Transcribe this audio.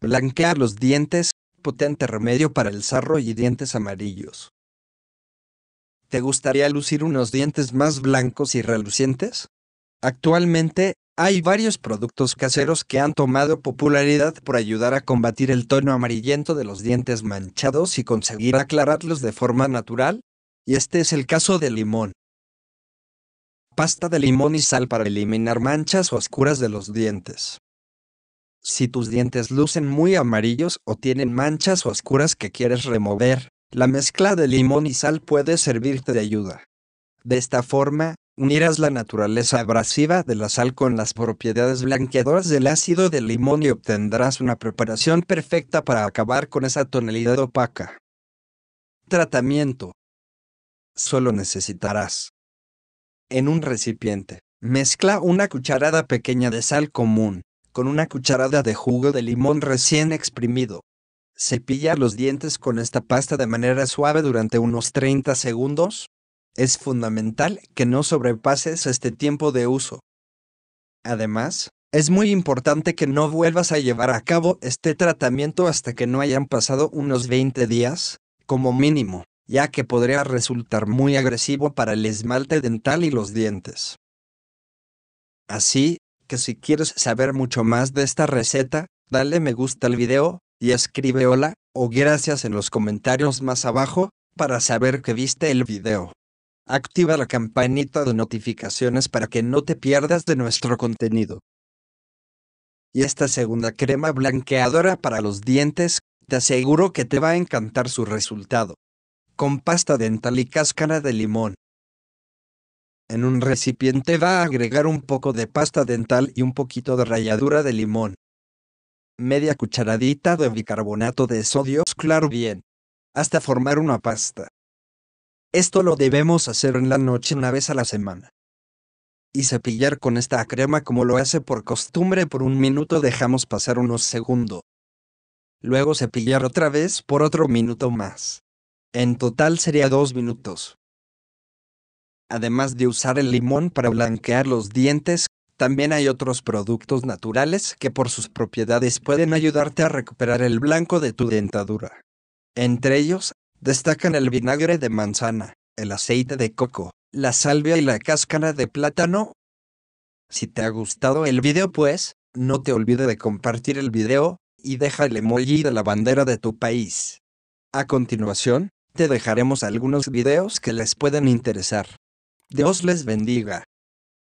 Blanquear los dientes, potente remedio para el sarro y dientes amarillos. ¿Te gustaría lucir unos dientes más blancos y relucientes? Actualmente, hay varios productos caseros que han tomado popularidad por ayudar a combatir el tono amarillento de los dientes manchados y conseguir aclararlos de forma natural, y este es el caso del limón. Pasta de limón y sal para eliminar manchas oscuras de los dientes. Si tus dientes lucen muy amarillos o tienen manchas oscuras que quieres remover, la mezcla de limón y sal puede servirte de ayuda. De esta forma, unirás la naturaleza abrasiva de la sal con las propiedades blanqueadoras del ácido de limón y obtendrás una preparación perfecta para acabar con esa tonalidad opaca. Tratamiento. Solo necesitarás. En un recipiente, mezcla una cucharada pequeña de sal común, con una cucharada de jugo de limón recién exprimido. Cepilla los dientes con esta pasta de manera suave durante unos 30 segundos. Es fundamental que no sobrepases este tiempo de uso. Además, es muy importante que no vuelvas a llevar a cabo este tratamiento hasta que no hayan pasado unos 20 días, como mínimo, ya que podría resultar muy agresivo para el esmalte dental y los dientes. Así, que si quieres saber mucho más de esta receta, dale me gusta al video, y escribe hola, o gracias en los comentarios más abajo, para saber que viste el video. Activa la campanita de notificaciones para que no te pierdas de nuestro contenido. Y esta segunda crema blanqueadora para los dientes, te aseguro que te va a encantar su resultado. Con pasta dental y cáscara de limón. En un recipiente va a agregar un poco de pasta dental y un poquito de ralladura de limón. Media cucharadita de bicarbonato de sodio, claro bien. Hasta formar una pasta. Esto lo debemos hacer en la noche una vez a la semana. Y cepillar con esta crema como lo hace por costumbre por un minuto dejamos pasar unos segundos. Luego cepillar otra vez por otro minuto más. En total sería dos minutos. Además de usar el limón para blanquear los dientes, también hay otros productos naturales que por sus propiedades pueden ayudarte a recuperar el blanco de tu dentadura. Entre ellos, destacan el vinagre de manzana, el aceite de coco, la salvia y la cáscara de plátano. Si te ha gustado el video pues, no te olvides de compartir el video, y deja el emoji de la bandera de tu país. A continuación, te dejaremos algunos videos que les pueden interesar. Dios les bendiga.